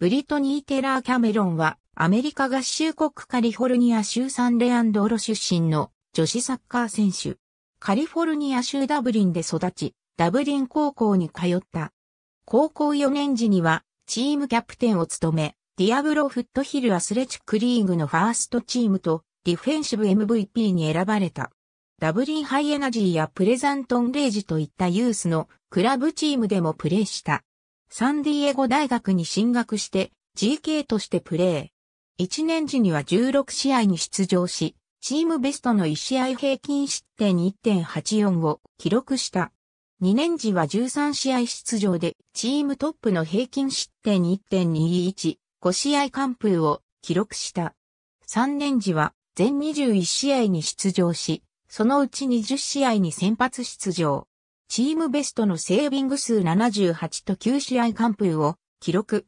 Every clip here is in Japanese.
ブリトニー・テラー・キャメロンは、アメリカ合衆国カリフォルニア州サンレアンドロ出身の女子サッカー選手。カリフォルニア州ダブリンで育ち、ダブリン高校に通った。高校4年時には、チームキャプテンを務め、ディアブロフットヒルアスレチックリーグのファーストチームと、ディフェンシブ MVP に選ばれた。ダブリンハイエナジーやプレザントンレイジといったユースのクラブチームでもプレーした。サンディエゴ大学に進学して GK としてプレー。1年時には16試合に出場し、チームベストの1試合平均失点1.84を記録した。2年時は13試合出場でチームトップの平均失点1.21、5試合完封を記録した。3年時は全21試合に出場し、そのうち20試合に先発出場。チームベストのセービング数78と9試合完封を記録。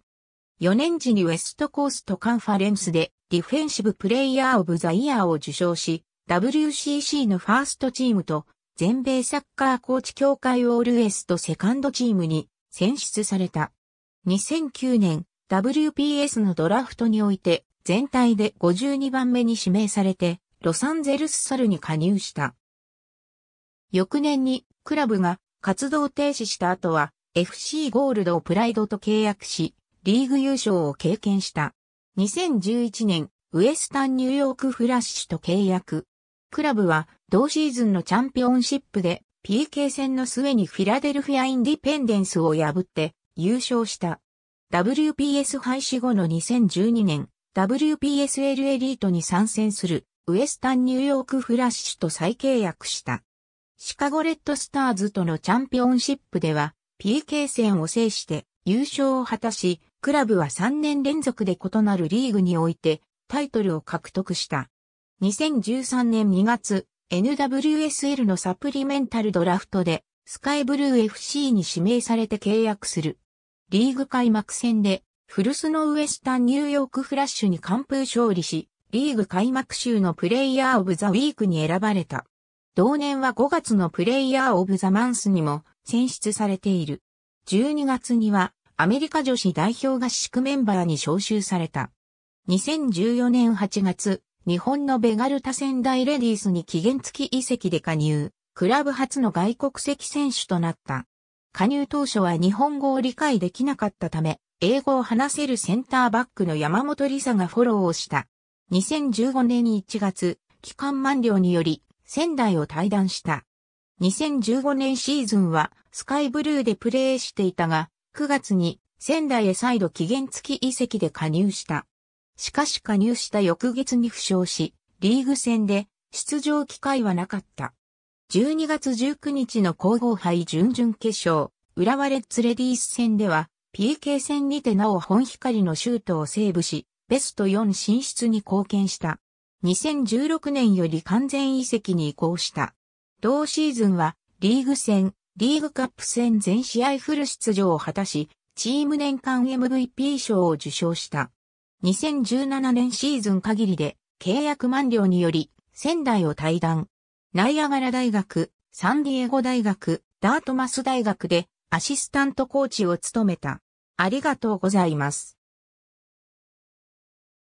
4年時にウェストコーストカンファレンスでディフェンシブプレイヤーオブザイヤーを受賞し、WCC のファーストチームと全米サッカーコーチ協会オールウェストセカンドチームに選出された。2009年 WPS のドラフトにおいて全体で52番目に指名されてロサンゼルスサルに加入した。翌年にクラブが活動停止した後は FC ゴールドをプライドと契約し、リーグ優勝を経験した。2011年、ウエスタンニューヨークフラッシュと契約。クラブは同シーズンのチャンピオンシップで PK 戦の末にフィラデルフィアインディペンデンスを破って優勝した。WPS 廃止後の2012年、WPSL エリートに参戦するウエスタンニューヨークフラッシュと再契約した。シカゴレッドスターズとのチャンピオンシップでは PK 戦を制して優勝を果たし、クラブは3年連続で異なるリーグにおいてタイトルを獲得した。2013年2月、NWSL のサプリメンタルドラフトでスカイブルー FC に指名されて契約する。リーグ開幕戦でフルスのウエスタンニューヨークフラッシュに完封勝利し、リーグ開幕週のプレイヤーオブザウィークに選ばれた。同年は5月のプレイヤーオブザマンスにも選出されている。12月にはアメリカ女子代表合宿メンバーに招集された。2014年8月、日本のベガルタ仙台レディースに期限付き移籍で加入、クラブ初の外国籍選手となった。加入当初は日本語を理解できなかったため、英語を話せるセンターバックの山本理沙がフォローをした。2015年1月、期間満了により、仙台を退団した。2015年シーズンはスカイブルーでプレーしていたが、9月に仙台へ再度期限付き移籍で加入した。しかし加入した翌月に負傷し、リーグ戦で出場機会はなかった。12月19日の皇后杯準々決勝、浦和レッズレディース戦では、PK 戦にてなお本光のシュートをセーブし、ベスト4進出に貢献した。2016年より完全移籍に移行した。同シーズンはリーグ戦、リーグカップ戦全試合フル出場を果たし、チーム年間 MVP 賞を受賞した。2017年シーズン限りで契約満了により仙台を退団。ナイアガラ大学、サンディエゴ大学、ダートマス大学でアシスタントコーチを務めた。ありがとうございます。